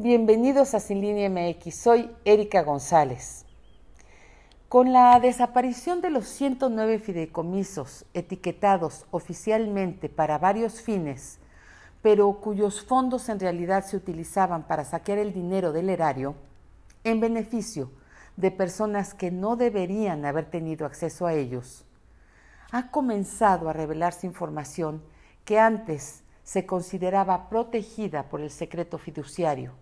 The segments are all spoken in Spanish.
Bienvenidos a Sin Línea MX, soy Erika González. Con la desaparición de los 109 fideicomisos etiquetados oficialmente para varios fines, pero cuyos fondos en realidad se utilizaban para saquear el dinero del erario, en beneficio de personas que no deberían haber tenido acceso a ellos, ha comenzado a revelarse información que antes se consideraba protegida por el secreto fiduciario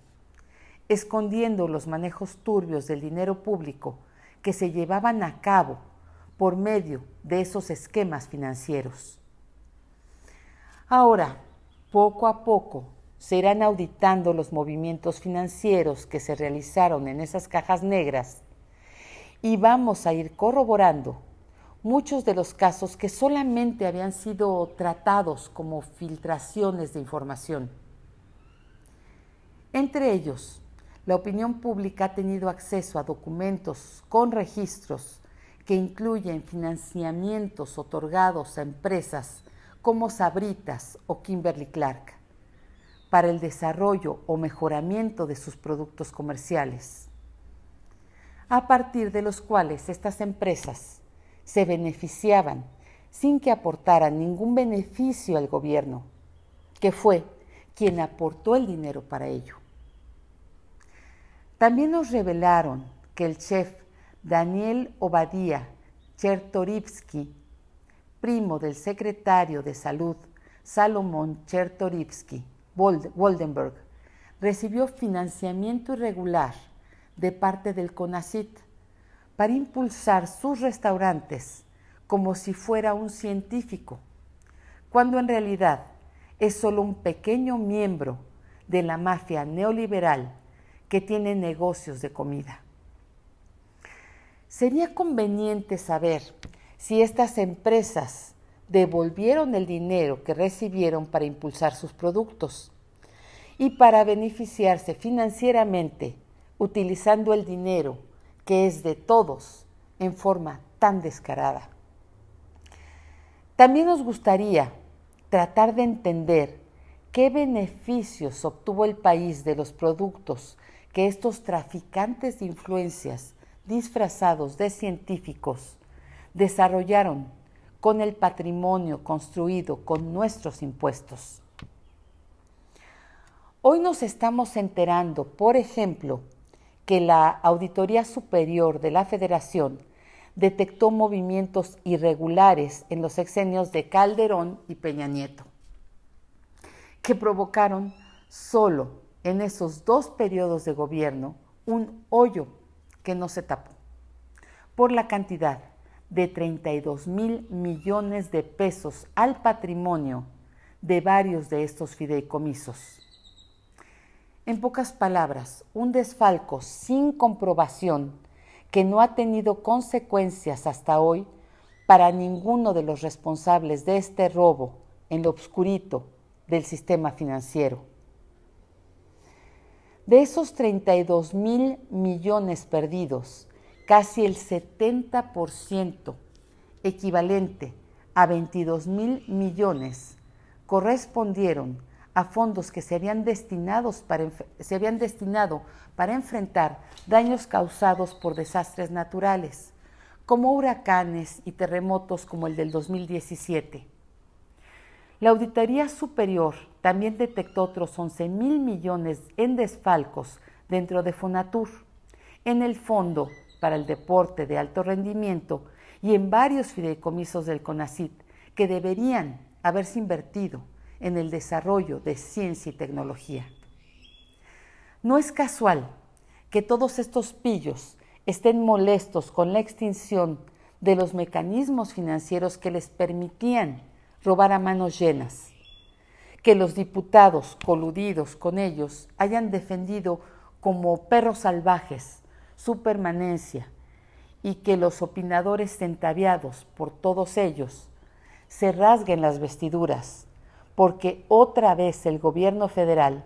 escondiendo los manejos turbios del dinero público que se llevaban a cabo por medio de esos esquemas financieros. Ahora, poco a poco, se irán auditando los movimientos financieros que se realizaron en esas cajas negras y vamos a ir corroborando muchos de los casos que solamente habían sido tratados como filtraciones de información. Entre ellos, la opinión pública ha tenido acceso a documentos con registros que incluyen financiamientos otorgados a empresas como Sabritas o Kimberly Clark para el desarrollo o mejoramiento de sus productos comerciales, a partir de los cuales estas empresas se beneficiaban sin que aportaran ningún beneficio al gobierno, que fue quien aportó el dinero para ello. También nos revelaron que el chef Daniel Obadía Chertorivsky, primo del secretario de Salud Salomón Chertorivsky Woldenberg, recibió financiamiento irregular de parte del CONACIT para impulsar sus restaurantes como si fuera un científico, cuando en realidad es solo un pequeño miembro de la mafia neoliberal que tiene negocios de comida. Sería conveniente saber si estas empresas devolvieron el dinero que recibieron para impulsar sus productos y para beneficiarse financieramente utilizando el dinero que es de todos en forma tan descarada. También nos gustaría tratar de entender qué beneficios obtuvo el país de los productos que estos traficantes de influencias disfrazados de científicos desarrollaron con el patrimonio construido con nuestros impuestos. Hoy nos estamos enterando, por ejemplo, que la Auditoría Superior de la Federación detectó movimientos irregulares en los exenios de Calderón y Peña Nieto, que provocaron solo en esos dos periodos de gobierno un hoyo que no se tapó por la cantidad de 32 mil millones de pesos al patrimonio de varios de estos fideicomisos. En pocas palabras, un desfalco sin comprobación que no ha tenido consecuencias hasta hoy para ninguno de los responsables de este robo en lo obscurito del sistema financiero. De esos 32 mil millones perdidos, casi el 70%, equivalente a 22 mil millones, correspondieron a fondos que se habían, destinados se habían destinado para enfrentar daños causados por desastres naturales, como huracanes y terremotos como el del 2017. La Auditoría Superior también detectó otros 11 mil millones en desfalcos dentro de Fonatur, en el Fondo para el Deporte de Alto Rendimiento y en varios fideicomisos del CONACIT que deberían haberse invertido en el desarrollo de ciencia y tecnología. No es casual que todos estos pillos estén molestos con la extinción de los mecanismos financieros que les permitían robar a manos llenas que los diputados coludidos con ellos hayan defendido como perros salvajes su permanencia y que los opinadores centaviados por todos ellos se rasguen las vestiduras, porque otra vez el gobierno federal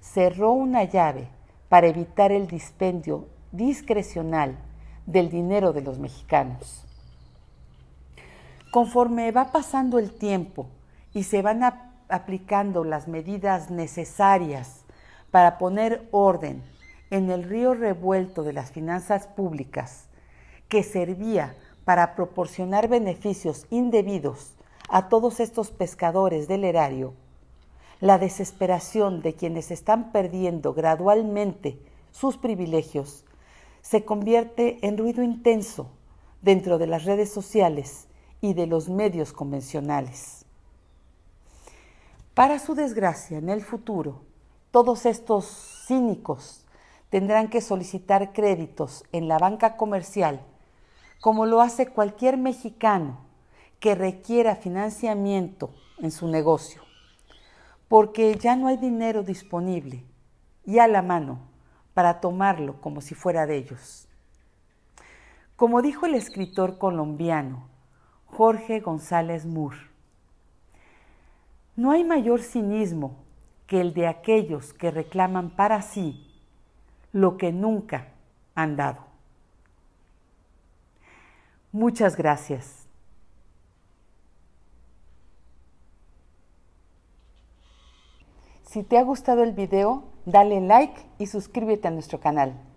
cerró una llave para evitar el dispendio discrecional del dinero de los mexicanos. Conforme va pasando el tiempo y se van a aplicando las medidas necesarias para poner orden en el río revuelto de las finanzas públicas que servía para proporcionar beneficios indebidos a todos estos pescadores del erario, la desesperación de quienes están perdiendo gradualmente sus privilegios se convierte en ruido intenso dentro de las redes sociales y de los medios convencionales. Para su desgracia, en el futuro, todos estos cínicos tendrán que solicitar créditos en la banca comercial, como lo hace cualquier mexicano que requiera financiamiento en su negocio, porque ya no hay dinero disponible y a la mano para tomarlo como si fuera de ellos. Como dijo el escritor colombiano Jorge González Moore, no hay mayor cinismo que el de aquellos que reclaman para sí lo que nunca han dado. Muchas gracias. Si te ha gustado el video, dale like y suscríbete a nuestro canal.